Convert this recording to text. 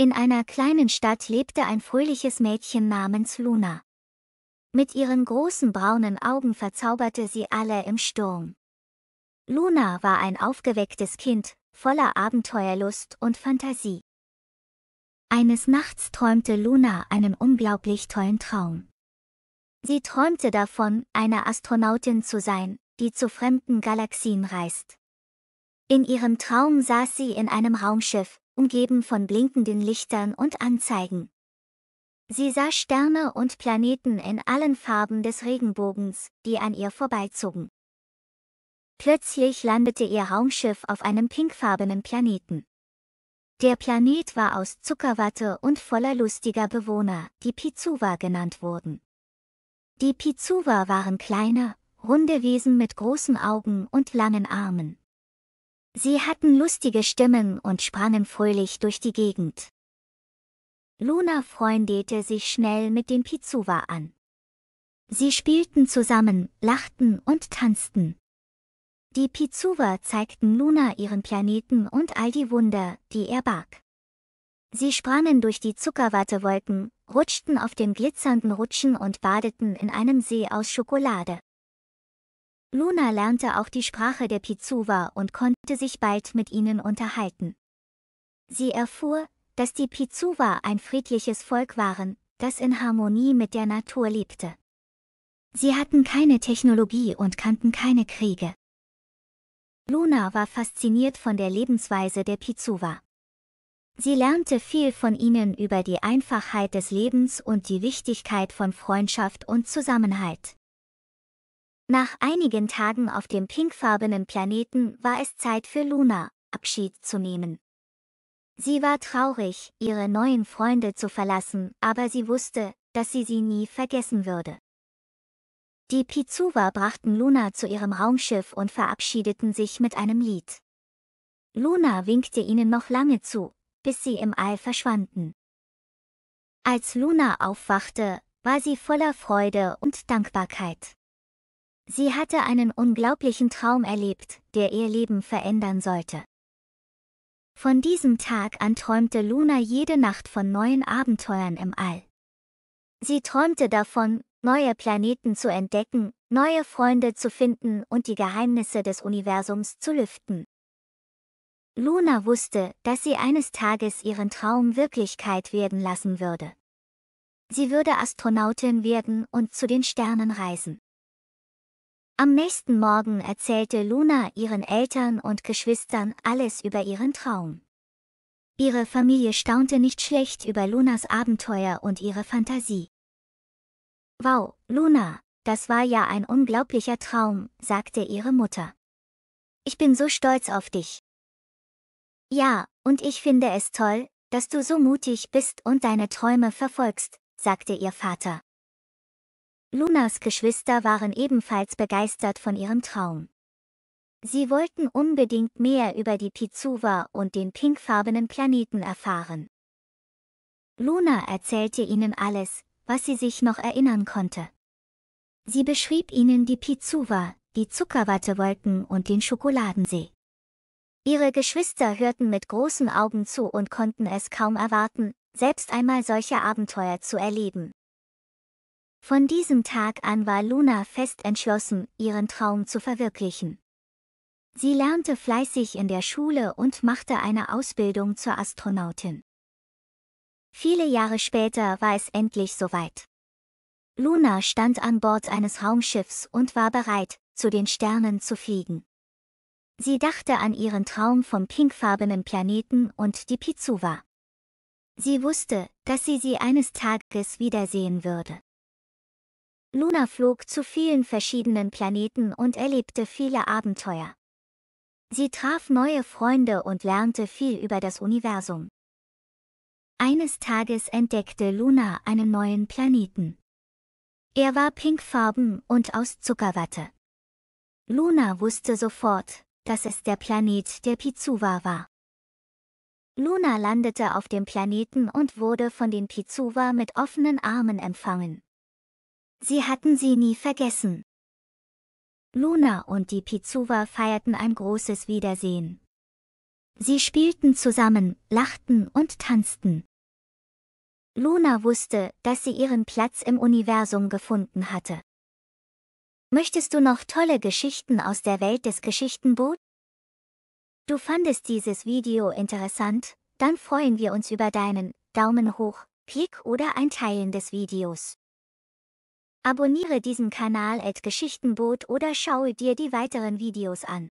In einer kleinen Stadt lebte ein fröhliches Mädchen namens Luna. Mit ihren großen braunen Augen verzauberte sie alle im Sturm. Luna war ein aufgewecktes Kind, voller Abenteuerlust und Fantasie. Eines Nachts träumte Luna einen unglaublich tollen Traum. Sie träumte davon, eine Astronautin zu sein, die zu fremden Galaxien reist. In ihrem Traum saß sie in einem Raumschiff, umgeben von blinkenden Lichtern und Anzeigen. Sie sah Sterne und Planeten in allen Farben des Regenbogens, die an ihr vorbeizogen. Plötzlich landete ihr Raumschiff auf einem pinkfarbenen Planeten. Der Planet war aus Zuckerwatte und voller lustiger Bewohner, die Pizuwa genannt wurden. Die Pizuwa waren kleine, runde Wesen mit großen Augen und langen Armen. Sie hatten lustige Stimmen und sprangen fröhlich durch die Gegend. Luna freundete sich schnell mit den Pizuwa an. Sie spielten zusammen, lachten und tanzten. Die Pizuwa zeigten Luna ihren Planeten und all die Wunder, die er barg. Sie sprangen durch die Zuckerwattewolken, rutschten auf dem glitzernden Rutschen und badeten in einem See aus Schokolade. Luna lernte auch die Sprache der Pizuwa und konnte sich bald mit ihnen unterhalten. Sie erfuhr, dass die Pizuwa ein friedliches Volk waren, das in Harmonie mit der Natur lebte. Sie hatten keine Technologie und kannten keine Kriege. Luna war fasziniert von der Lebensweise der Pizuwa. Sie lernte viel von ihnen über die Einfachheit des Lebens und die Wichtigkeit von Freundschaft und Zusammenhalt. Nach einigen Tagen auf dem pinkfarbenen Planeten war es Zeit für Luna, Abschied zu nehmen. Sie war traurig, ihre neuen Freunde zu verlassen, aber sie wusste, dass sie sie nie vergessen würde. Die Pizuwa brachten Luna zu ihrem Raumschiff und verabschiedeten sich mit einem Lied. Luna winkte ihnen noch lange zu, bis sie im All verschwanden. Als Luna aufwachte, war sie voller Freude und Dankbarkeit. Sie hatte einen unglaublichen Traum erlebt, der ihr Leben verändern sollte. Von diesem Tag an träumte Luna jede Nacht von neuen Abenteuern im All. Sie träumte davon, neue Planeten zu entdecken, neue Freunde zu finden und die Geheimnisse des Universums zu lüften. Luna wusste, dass sie eines Tages ihren Traum Wirklichkeit werden lassen würde. Sie würde Astronautin werden und zu den Sternen reisen. Am nächsten Morgen erzählte Luna ihren Eltern und Geschwistern alles über ihren Traum. Ihre Familie staunte nicht schlecht über Lunas Abenteuer und ihre Fantasie. Wow, Luna, das war ja ein unglaublicher Traum, sagte ihre Mutter. Ich bin so stolz auf dich. Ja, und ich finde es toll, dass du so mutig bist und deine Träume verfolgst, sagte ihr Vater. Lunas Geschwister waren ebenfalls begeistert von ihrem Traum. Sie wollten unbedingt mehr über die Pizuwa und den pinkfarbenen Planeten erfahren. Luna erzählte ihnen alles, was sie sich noch erinnern konnte. Sie beschrieb ihnen die Pizuwa, die Zuckerwattewolken und den Schokoladensee. Ihre Geschwister hörten mit großen Augen zu und konnten es kaum erwarten, selbst einmal solche Abenteuer zu erleben. Von diesem Tag an war Luna fest entschlossen, ihren Traum zu verwirklichen. Sie lernte fleißig in der Schule und machte eine Ausbildung zur Astronautin. Viele Jahre später war es endlich soweit. Luna stand an Bord eines Raumschiffs und war bereit, zu den Sternen zu fliegen. Sie dachte an ihren Traum vom pinkfarbenen Planeten und die Pizuwa. Sie wusste, dass sie sie eines Tages wiedersehen würde. Luna flog zu vielen verschiedenen Planeten und erlebte viele Abenteuer. Sie traf neue Freunde und lernte viel über das Universum. Eines Tages entdeckte Luna einen neuen Planeten. Er war pinkfarben und aus Zuckerwatte. Luna wusste sofort, dass es der Planet der Pizuwa war. Luna landete auf dem Planeten und wurde von den Pizuwa mit offenen Armen empfangen. Sie hatten sie nie vergessen. Luna und die Pizuwa feierten ein großes Wiedersehen. Sie spielten zusammen, lachten und tanzten. Luna wusste, dass sie ihren Platz im Universum gefunden hatte. Möchtest du noch tolle Geschichten aus der Welt des Geschichtenboot? Du fandest dieses Video interessant, dann freuen wir uns über deinen Daumen hoch, Klick oder ein Teilen des Videos. Abonniere diesen Kanal at Geschichtenboot oder schaue dir die weiteren Videos an.